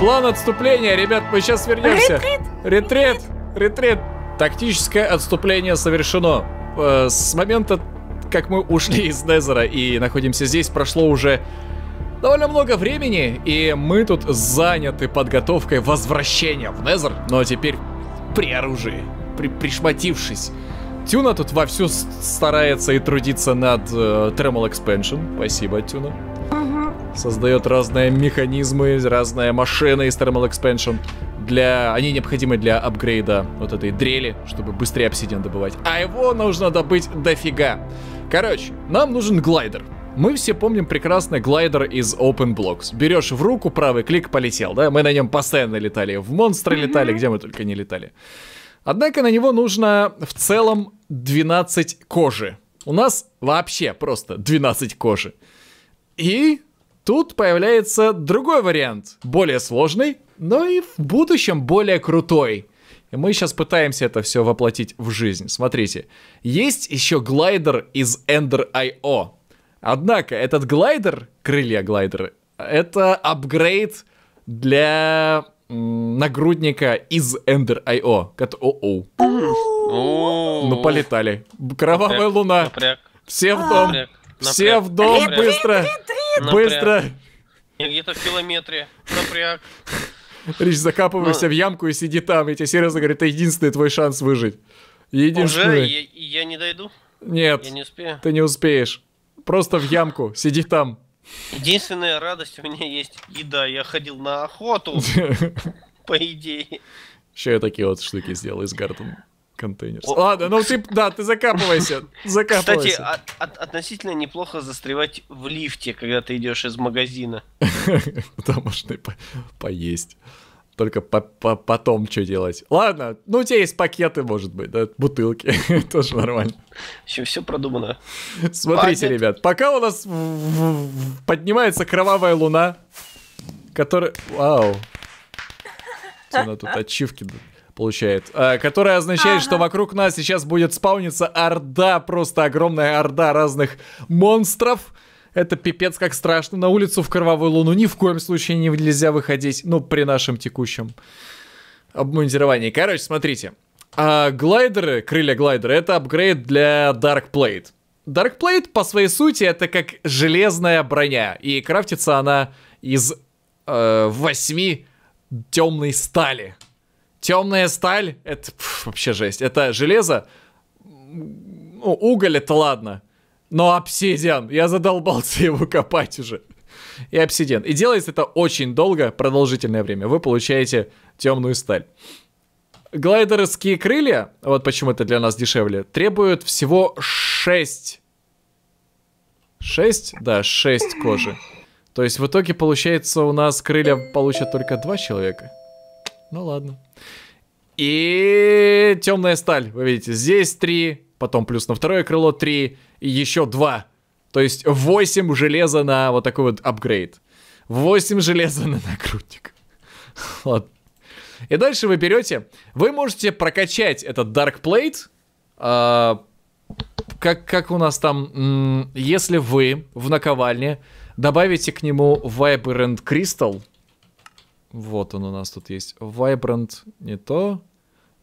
План отступления, ребят, мы сейчас вернемся. Ретрит! Ретрит! Ретрит! Тактическое отступление совершено. Э, с момента, как мы ушли из Незера и находимся здесь, прошло уже довольно много времени, и мы тут заняты подготовкой возвращения в Незер, но теперь при оружии, при пришматившись. Тюна тут вовсю старается и трудится над э, Tremel Expansion. Спасибо, Тюна. Создает разные механизмы, разные машины из Thermal Expansion. Для... Они необходимы для апгрейда вот этой дрели, чтобы быстрее обсидиан добывать. А его нужно добыть дофига. Короче, нам нужен глайдер. Мы все помним прекрасно глайдер из Open Blocks. Берешь в руку, правый клик, полетел, да? Мы на нем постоянно летали, в монстры летали, где мы только не летали. Однако на него нужно в целом 12 кожи. У нас вообще просто 12 кожи. И тут появляется другой вариант, более сложный, но и в будущем более крутой. И мы сейчас пытаемся это все воплотить в жизнь. Смотрите, есть еще глайдер из Ender.io. Однако, этот глайдер, крылья глайдера, это апгрейд для нагрудника из Ender.io. О-оу. Ну, полетали. Кровавая луна. Все в дом. Все в дом, быстро. Быстро. Где-то в километре. Напряг. Рич, закапывайся ну. в ямку и сиди там. Я тебе серьезно говорю, это единственный твой шанс выжить. Единственный. Уже? я не дойду? Нет. Я не успею. Ты не успеешь. Просто в ямку. Сиди там. Единственная радость у меня есть еда. Я ходил на охоту, по идее. Еще я такие вот штуки сделал из картона контейнер. Ладно, ну ты, да, ты закапывайся, закапывайся. Кстати, а, относительно неплохо застревать в лифте, когда ты идешь из магазина. Там можно поесть только по -по потом что делать. Ладно, ну у тебя есть пакеты, может быть, да, бутылки, тоже нормально. Еще все продумано. Смотрите, Пакет. ребят, пока у нас поднимается кровавая луна, которая... Вау. Она тут ачивки получает. А, которая означает, ага. что вокруг нас сейчас будет спауниться орда, просто огромная орда разных монстров, это пипец как страшно. На улицу в кровавую луну ни в коем случае нельзя выходить. Ну, при нашем текущем обмундировании. Короче, смотрите. А, глайдеры, крылья глайдера, это апгрейд для Dark Plate. Dark Plate по своей сути это как железная броня. И крафтится она из э, восьми темной стали. Темная сталь, это пф, вообще жесть. Это железо, ну, уголь это ладно. Но обсидиан, я задолбался его копать уже. И обсидиан. И делается это очень долго, продолжительное время. Вы получаете темную сталь. Глайдерские крылья, вот почему это для нас дешевле, требуют всего 6. 6? Да, 6 кожи. То есть в итоге получается у нас крылья получат только 2 человека. Ну ладно. И темная сталь, вы видите, здесь 3, потом плюс на второе крыло 3, и еще 2. То есть 8 железа на вот такой вот апгрейд. 8 железа на накрутник. Ладно. И дальше вы берете, вы можете прокачать этот Dark Plate, э, как, как у нас там, если вы в наковальне добавите к нему Vibrant Crystal, вот он у нас тут есть, Vibrant не то,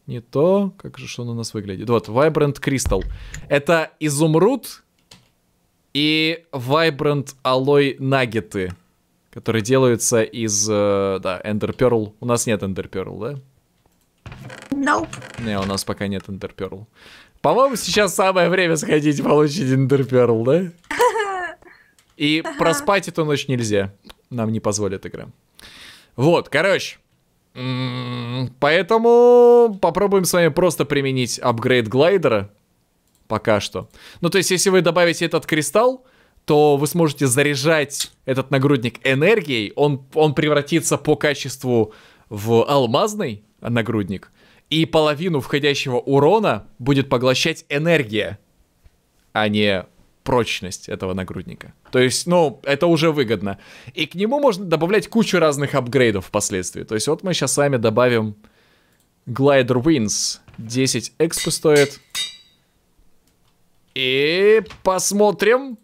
не то. Как же он у нас выглядит? Вот, Vibrant Crystal. Это изумруд и Vibrant Alloy наггеты, которые делаются из, э, да, Ender Pearl. У нас нет Ender Pearl, да? Nope. Не, у нас пока нет Ender Pearl. По-моему, сейчас самое время сходить получить Ender Pearl, да? И проспать эту ночь нельзя. Нам не позволит игра. Вот, короче. Поэтому попробуем с вами просто применить апгрейд глайдера. Пока что. Ну, то есть, если вы добавите этот кристалл, то вы сможете заряжать этот нагрудник энергией. Он, он превратится по качеству в алмазный нагрудник. И половину входящего урона будет поглощать энергия, а не прочность этого нагрудника. То есть, ну, это уже выгодно. И к нему можно добавлять кучу разных апгрейдов впоследствии. То есть, вот мы сейчас с вами добавим Glider Wings. 10 экспо стоит. И посмотрим.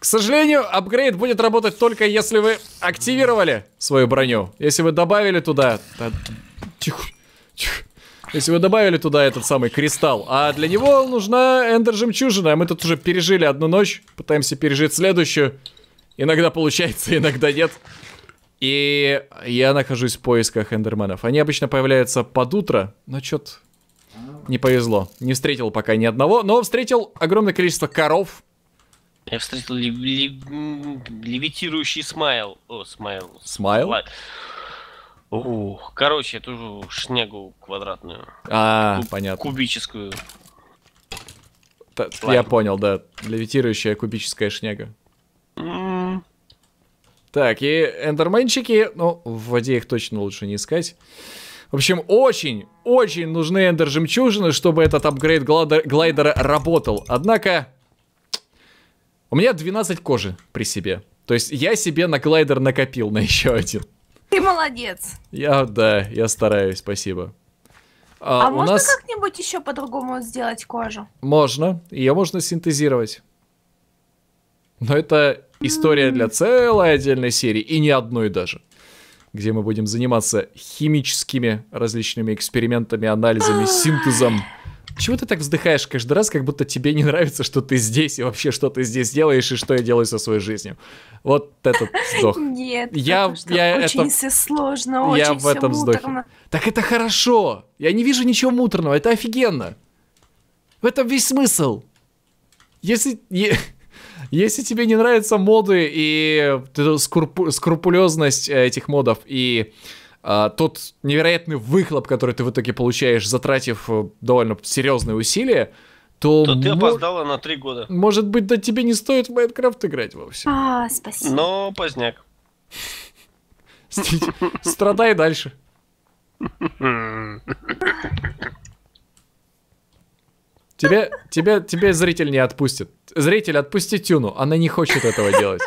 К сожалению, апгрейд будет работать только если вы активировали свою броню. Если вы добавили туда... Тихо. Если вы добавили туда этот самый кристалл. А для него нужна эндер-жемчужина. А мы тут уже пережили одну ночь. Пытаемся пережить следующую. Иногда получается, иногда нет. И я нахожусь в поисках эндерменов. Они обычно появляются под утро, но что-то не повезло. Не встретил пока ни одного, но встретил огромное количество коров. Я встретил лев лев левитирующий смайл. О, смайл. Смайл? Ладно. Ух, короче, эту шнегу квадратную. А, понятно. Кубическую. Я понял, да. Левитирующая кубическая шняга. Так, и эндерменчики, ну, в воде их точно лучше не искать. В общем, очень, очень нужны эндер-жемчужины, чтобы этот апгрейд глайдер, глайдера работал. Однако, у меня 12 кожи при себе. То есть я себе на глайдер накопил на еще один. Ты молодец. Я, да, я стараюсь, спасибо. А, а можно нас... как-нибудь еще по-другому сделать кожу? Можно. Ее можно синтезировать. Но это история mm. для целой отдельной серии, и не одной даже. Где мы будем заниматься химическими различными экспериментами, анализами, синтезом. Чего ты так вздыхаешь каждый раз, как будто тебе не нравится, что ты здесь и вообще, что ты здесь делаешь и что я делаю со своей жизнью? Вот этот вздох. Нет, я, я очень это, все сложно, я очень в этом муторно. вздохе. Так это хорошо. Я не вижу ничего муторного. Это офигенно. В этом весь смысл. Если... Если тебе не нравятся моды и э, скрупу, скрупулезность э, этих модов и а, тот невероятный выхлоп, который ты в итоге получаешь, затратив э, довольно серьезные усилия, то... То ты опоздала на три года. Может быть, да тебе не стоит в Майнкрафт играть вовсе. А, спасибо. Но поздняк. Страдай дальше. Тебя, тебя, тебя зритель не отпустит. Зритель, отпусти Тюну, она не хочет этого делать.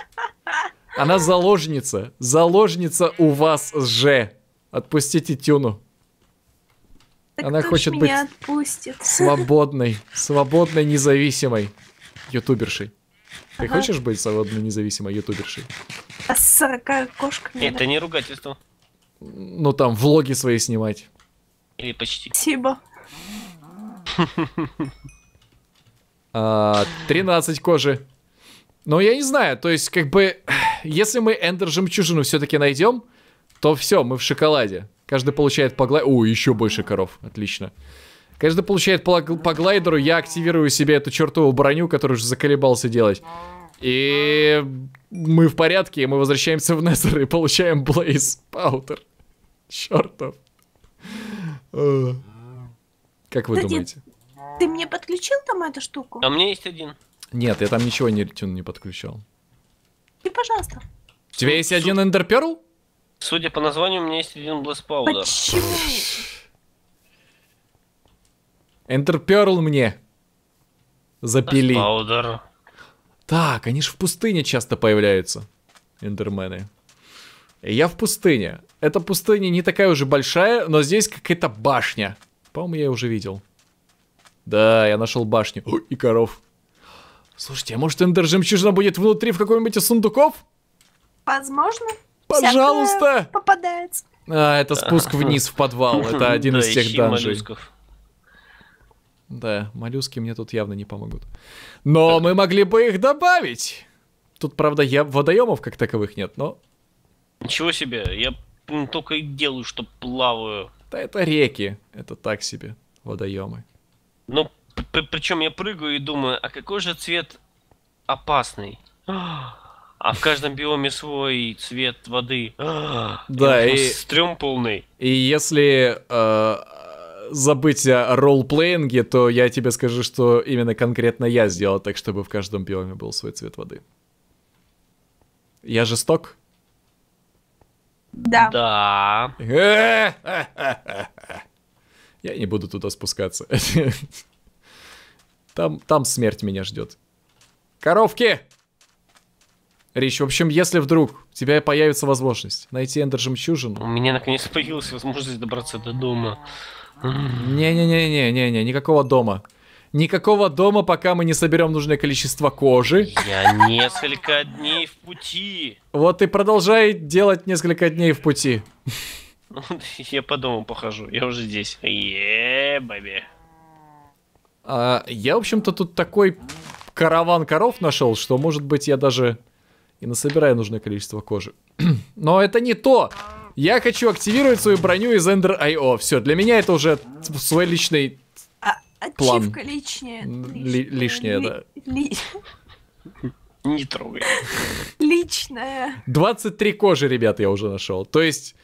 Она заложница, заложница у вас же. Отпустите Тюну. Так Она хочет быть отпустит? свободной, свободной, независимой ютубершей. Ты хочешь быть свободной, независимой ютубершей? А с 40 кошками? Нет, это не ругательство. Ну там, влоги свои снимать. Или почти. Спасибо. 13 а, кожи. Но ну, я не знаю, то есть, как бы, если мы Эндер Жемчужину все-таки найдем, то все, мы в шоколаде. Каждый получает по глайдеру. О, еще больше коров. Отлично. Каждый получает по, по глайдеру. Я активирую себе эту чертову броню, которую уже заколебался делать. И мы в порядке, мы возвращаемся в Незер и получаем Блейз Паутер. Чертов. Как вы думаете? ты мне подключил там эту штуку? А мне есть один. Нет, я там ничего не, не подключал. Ты, пожалуйста. У тебя есть один эндерперл? Судя по названию, у меня есть один блэспаудер. Почему? Энтерперл мне. Запили. Блэспаудер. Так, они же в пустыне часто появляются. Эндермены. Я в пустыне. Эта пустыня не такая уже большая, но здесь какая-то башня. По-моему, я ее уже видел. Да, я нашел башню. Ой, и коров. Слушайте, а может эндер жемчужина будет внутри в каком нибудь из сундуков? Возможно. Пожалуйста! Попадается. А, это спуск вниз в подвал. Это один из тех данжей. Да, моллюски мне тут явно не помогут. Но мы могли бы их добавить. Тут, правда, я водоемов как таковых нет, но... Ничего себе, я только и делаю, что плаваю. Да это реки, это так себе, водоемы. Ну, причем я прыгаю и думаю, а какой же цвет опасный? А, а в каждом биоме свой цвет воды. А, да, и... Стрём полный. И если э, забыть о ролл-плеинге, то я тебе скажу, что именно конкретно я сделал так, чтобы в каждом биоме был свой цвет воды. Я жесток? Да. Да. Я не буду туда спускаться. Там, там смерть меня ждет. Коровки! речь. В общем, если вдруг у тебя появится возможность найти Эндер Жемчужину... У меня наконец появилась возможность добраться до дома. Не-не-не-не-не-не, никакого дома. Никакого дома, пока мы не соберем нужное количество кожи. Я несколько дней в пути. Вот и продолжай делать несколько дней в пути. Я по дому похожу, я уже здесь. Еее, бабе. А, я, в общем-то, тут такой караван коров нашел, что, может быть, я даже и насобираю нужное количество кожи. Но это не то! Я хочу активировать свою броню из Ender I.O. Все, для меня это уже свой личный а, а план. Ачивка лишняя. лишняя, да. Не трогай. Личная. 23 кожи, ребят, я уже нашел. То есть...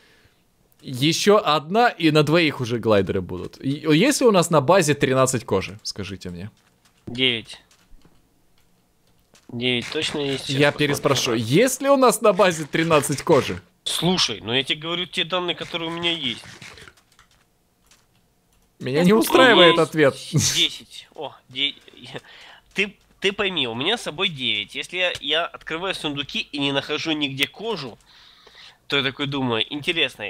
Еще одна, и на двоих уже глайдеры будут. Если у нас на базе 13 кожи, скажите мне. 9. 9 точно есть. Я переспрошу, есть ли у нас на базе 13 кожи? Слушай, ну я тебе говорю те данные, которые у меня есть. Меня не устраивает ответ. 10. О, 9. Ты, ты пойми, у меня с собой 9. Если я, я открываю сундуки и не нахожу нигде кожу, то я такой думаю, интересно,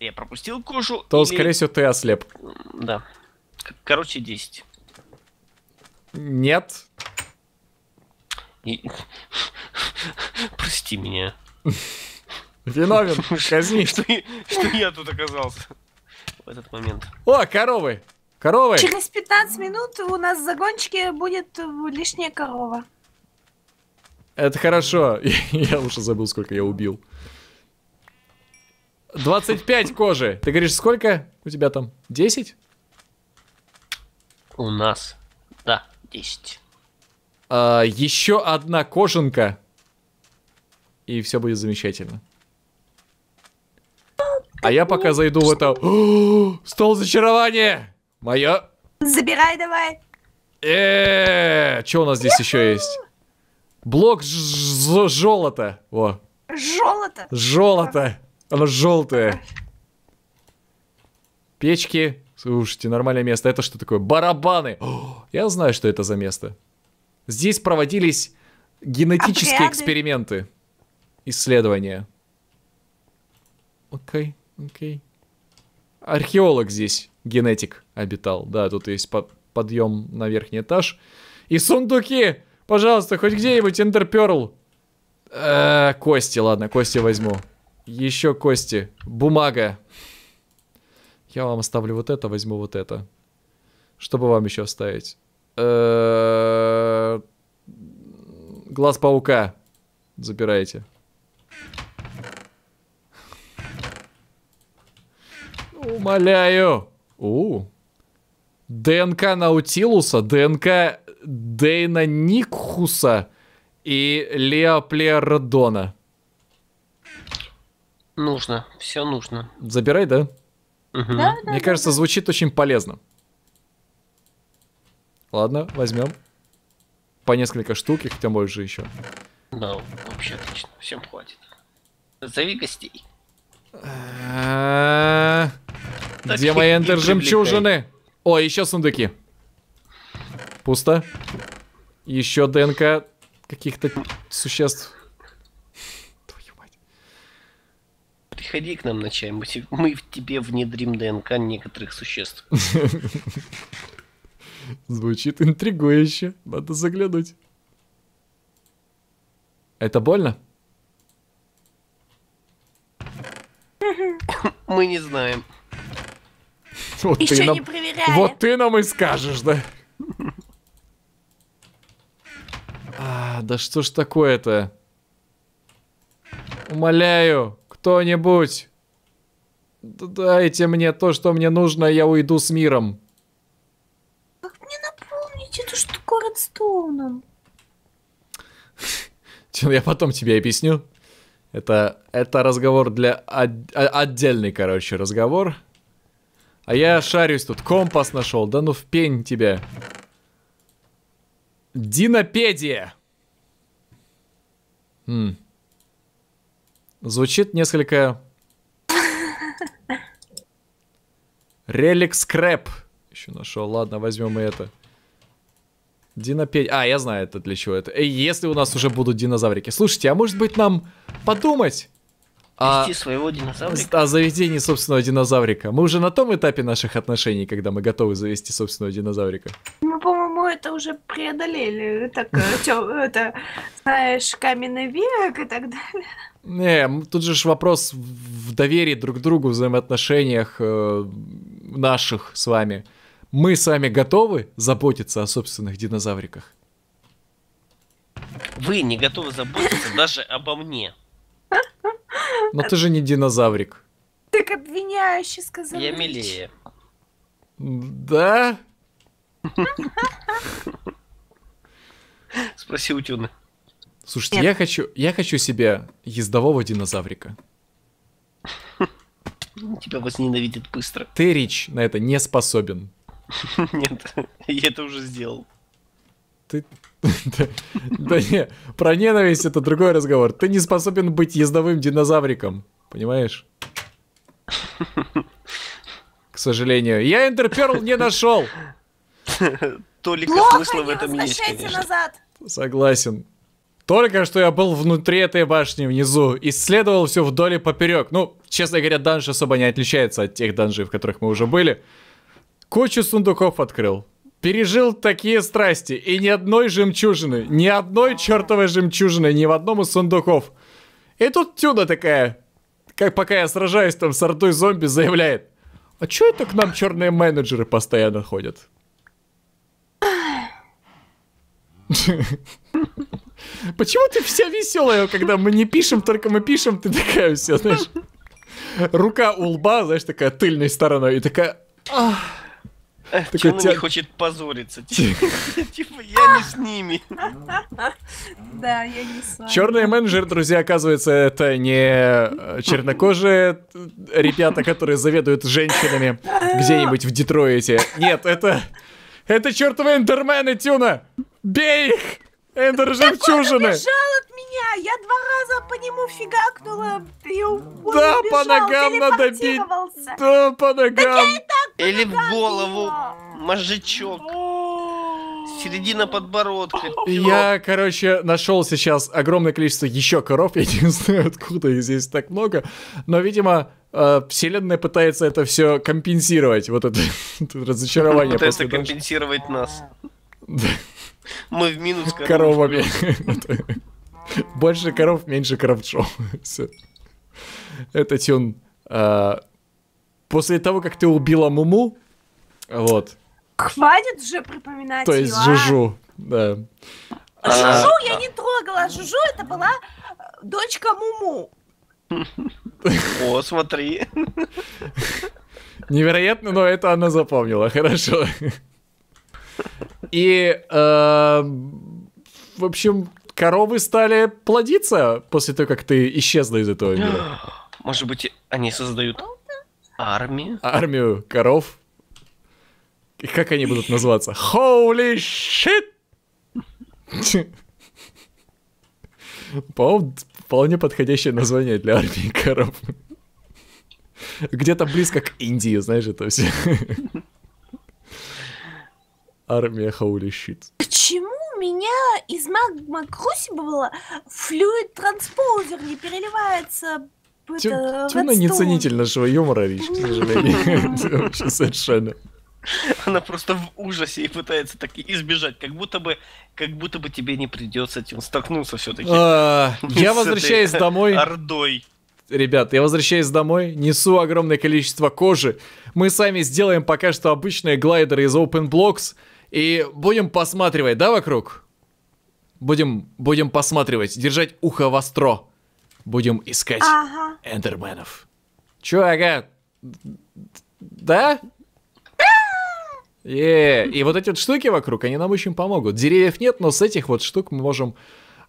я пропустил кожу? То, или... скорее всего, ты ослеп. Да. Короче, 10. Нет. И... Прости меня. Виновен, казни. Что, что я тут оказался в этот момент. О, коровы! Коровы! Через 15 минут у нас в загончике будет лишняя корова. Это хорошо. Я уже забыл, сколько я убил. 25 кожи. Ты говоришь, сколько у тебя там? 10? У нас, да, 10. А, еще одна кожанка. И все будет замечательно. А я пока зайду в это... О, стол зачарования! мое. Забирай давай. Э, что у нас здесь еще есть? Блок золота. О. Жолото. Жолото. Оно желтое. Печки. Слушайте, нормальное место. Это что такое? Барабаны. О, я знаю, что это за место. Здесь проводились генетические Обряды. эксперименты, исследования. Окей, okay, окей. Okay. Археолог здесь, генетик, обитал. Да, тут есть по подъем на верхний этаж. И сундуки! Пожалуйста, хоть где-нибудь интерперл. Э -э, кости, ладно, кости возьму. Еще кости. Бумага. Я вам оставлю вот это, возьму вот это. Что бы вам еще оставить? Э, глаз паука. Запирайте. Умоляю. У. ДНК Наутилуса, ДНК Дейна Никхуса и Леоплеородона. Нужно, все нужно. Забирай, да? Угу. Да, да, Мне да, кажется, да. звучит очень полезно. Ладно, возьмем. По несколько штук, их тем больше еще. Да, вообще отлично, всем хватит. Зови гостей. Где мои энтер жемчужины? О, еще сундуки. Пусто. Еще ДНК каких-то существ. Твою мать. Приходи к нам на чай, мы, мы в тебе внедрим ДНК некоторых существ. Звучит интригующе. Надо заглянуть. Это больно? Мы не знаем. Вот Еще ты не нам... Вот ты нам и скажешь, да? А, да что ж такое-то? Умоляю, кто-нибудь, дайте мне то, что мне нужно, я уйду с миром. Кто он нам? я потом тебе объясню. Это, это разговор для... Од, отдельный, короче, разговор. А я шарюсь тут. Компас нашел. Да ну в пень тебе. Динопедия. Хм. Звучит несколько... Реликс Крэп. Еще нашел. Ладно, возьмем и это. Динопедия. А, я знаю, это для чего это. Если у нас уже будут динозаврики. Слушайте, а может быть нам подумать? А, своего динозаврика. О заведении собственного динозаврика. Мы уже на том этапе наших отношений, когда мы готовы завести собственного динозаврика. Ну, по-моему, это уже преодолели. Так, это, знаешь, каменный век и так далее. Не, тут же вопрос в доверии друг к другу, взаимоотношениях э, наших с вами мы сами готовы заботиться о собственных динозавриках? Вы не готовы заботиться даже обо мне. Но ты же не динозаврик. Так обвиняюще сказал. Я милее. Да? Спроси утюна. Слушайте, я хочу, я хочу себе ездового динозаврика. Тебя возненавидит быстро. Ты, Рич, на это не способен. Нет, я это уже сделал. Ты... Да не, про ненависть это другой разговор. Ты не способен быть ездовым динозавриком, понимаешь? К сожалению. Я Интерперл не нашел. Толика смысла в этом есть, конечно. назад. Согласен. Только что я был внутри этой башни внизу, исследовал все вдоль и поперек. Ну, честно говоря, данж особо не отличается от тех данжей, в которых мы уже были. Кучу сундуков открыл. Пережил такие страсти. И ни одной жемчужины, ни одной чертовой жемчужины, ни в одном из сундуков. И тут Тюна такая, как пока я сражаюсь там с ордой зомби, заявляет. А чё это к нам черные менеджеры постоянно ходят? Почему ты вся веселая, когда мы не пишем, только мы пишем, ты такая вся, знаешь? Рука у лба, знаешь, такая тыльной стороной, и такая... Ах. Тёна не хочет позориться. Типа, я не с ними. Да, я не с вами. Черный менеджер, друзья, оказывается, это не э, чернокожие ребята, которые заведуют женщинами где-нибудь в Детройте. Нет, это... Это чертовы эндермены, Тюна! Бей их! Эндер жемчужины! Так он от меня! Я два раза по нему фигакнула, и он Да, убежал, по ногам надо бить! Да, по ногам! Так Или в голову! Мозжечок! Середина подбородка. Я, короче, нашел сейчас огромное количество еще коров. Я не знаю, откуда их здесь так много. Но, видимо, э, вселенная пытается это все компенсировать. Вот это, это разочарование. Пытается компенсировать нас. Мы в минус коровами. Больше коров, меньше кравцов. Это тюн. А, после того, как ты убила Муму, вот. Хватит же припоминать То есть а? Жужу, да. А Жужу я не трогала, Жужу это была э, дочка Муму. О, смотри. Невероятно, но это она запомнила, хорошо. И, эм, в общем, коровы стали плодиться после того, как ты исчезла из этого мира. Может быть, они создают армию? Армию коров. И как они будут называться? Holy shit! По-моему, вполне подходящее название для армии коров. Где-то близко к Индии, знаешь, это все. Армия Хаули Щит. Почему меня из магма Крусибла флюид транспозер, не переливается Тюна не ценитель нашего юмора, Рич, к сожалению. Вообще совершенно. Она просто в ужасе и пытается так избежать, как будто бы, как будто бы тебе не придется этим столкнуться все-таки. А, я возвращаюсь домой. Ордой. Ребят, я возвращаюсь домой, несу огромное количество кожи. Мы сами сделаем пока что обычные глайдеры из Open Blocks и будем посматривать, да, вокруг? Будем, будем посматривать, держать ухо востро. Будем искать ага. эндерменов. Чё, ага? Да? Yeah. И вот эти вот штуки вокруг, они нам очень помогут. Деревьев нет, но с этих вот штук мы можем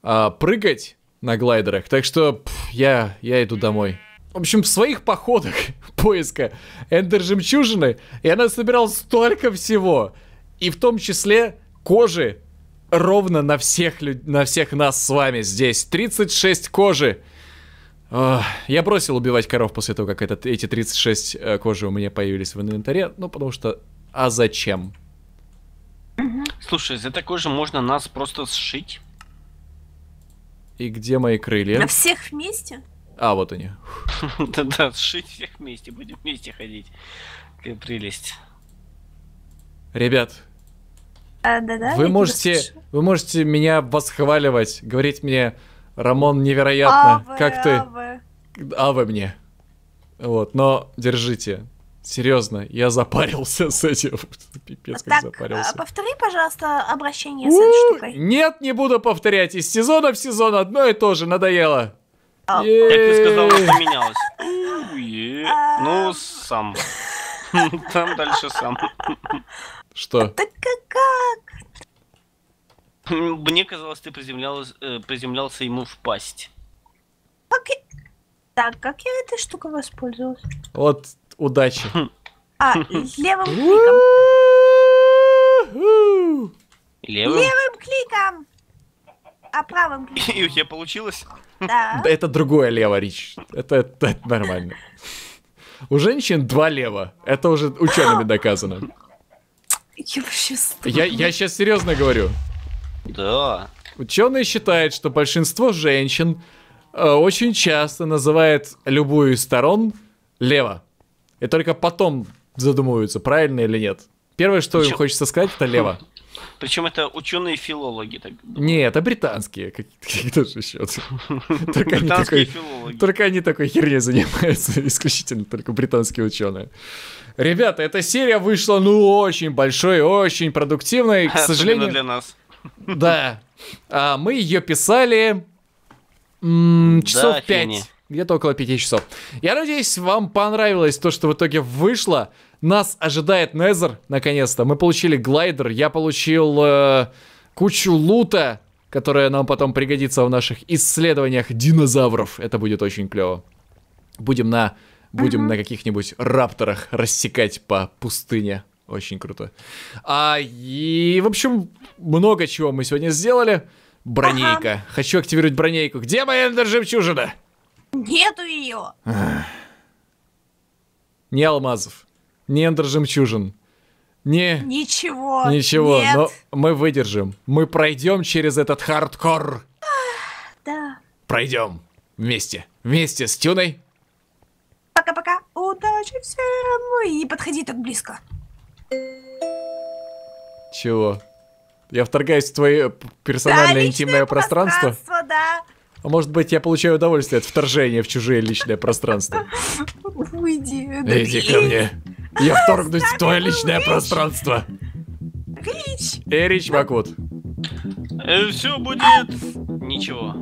а, прыгать на глайдерах. Так что пф, я, я иду домой. В общем, в своих походах поиска Эндер Жемчужины я насобирал столько всего. И в том числе кожи ровно на всех, люд... на всех нас с вами здесь. 36 кожи. Я бросил убивать коров после того, как этот, эти 36 э, кожи у меня появились в инвентаре. Ну, потому что... А зачем? Слушай, из этой кожи можно нас просто сшить. И где мои крылья? На всех вместе? А, вот они. Да-да, сшить всех вместе. Будем вместе ходить. Какая прелесть. Ребят, а, вы можете, вы можете меня восхваливать, говорить мне, Рамон, невероятно, аве, как ты? Авы аве мне. Вот, но держите, Серьезно, я запарился с этим. Пипец, как так, запарился. А, повтори, пожалуйста, обращение с этой штукой. Нет, не буду повторять. Из сезона в сезон одно и то же. Надоело. А. Как ты сказал, поменялось. Ну, сам. Там дальше сам. Что? Так как как? Мне казалось, ты приземлялась, э, приземлялся ему в пасть. Как... Так, как я этой штукой воспользовалась? Вот, удачи. Хм. А, левым кликом. Левым? кликом! А правым кликом. И у тебя получилось? Да. Это другое лево, Рич. Это, это нормально. У женщин два лева. Это уже учеными доказано. Я вообще я, я сейчас серьезно говорю. Да. Ученые считают, что большинство женщин э, очень часто называет любую из сторон лево. И только потом задумываются, правильно или нет. Первое, что Чё? им хочется сказать, это лево. Причем это ученые-филологи. Так... Не, это британские какие-то же еще. Британские филологи. Только они такой херней занимаются, исключительно только британские ученые. Ребята, эта серия вышла, ну, очень большой, очень продуктивной, к сожалению... для нас. Да. А мы ее писали часов пять где-то около 5 часов. Я надеюсь, вам понравилось то, что в итоге вышло. Нас ожидает Незер, наконец-то. Мы получили глайдер, я получил э, кучу лута, которая нам потом пригодится в наших исследованиях динозавров. Это будет очень клево. Будем на, будем на каких-нибудь рапторах рассекать по пустыне. Очень круто. А, и, в общем, много чего мы сегодня сделали. Бронейка. Ага. Хочу активировать бронейку. Где моя эндер-жемчужина? Нету ее. Не алмазов ни эндер-жемчужин, не Ничего. Ничего, нет. но мы выдержим. Мы пройдем через этот хардкор. Да. Пройдем. Вместе. Вместе с Тюной. Пока-пока. Удачи всем. Ну и не подходи так близко. Чего? Я вторгаюсь в твое персональное да, интимное пространство? пространство да. А может быть, я получаю удовольствие от вторжения в чужие личное пространство? Уйди. Иди ко мне. Я а, вторгнусь в твое личное пространство. Клич. Эрич Макут. Э, Все будет... Ничего.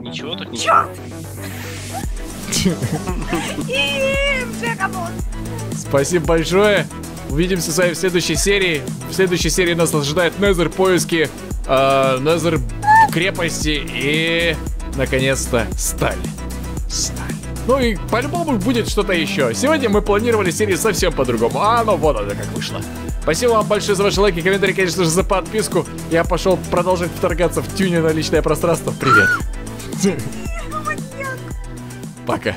Ничего так ничего. Черт! Спасибо большое. Увидимся с вами в следующей серии. В следующей серии нас ожидает Незер поиски, э, Незер крепости и, наконец-то, сталь. Сталь. Ну и по-любому будет что-то еще. Сегодня мы планировали серию совсем по-другому, а ну вот она как вышло. Спасибо вам большое за ваши лайки, комментарии, конечно же, за подписку. Я пошел продолжать вторгаться в тюне на личное пространство. Привет. Пока.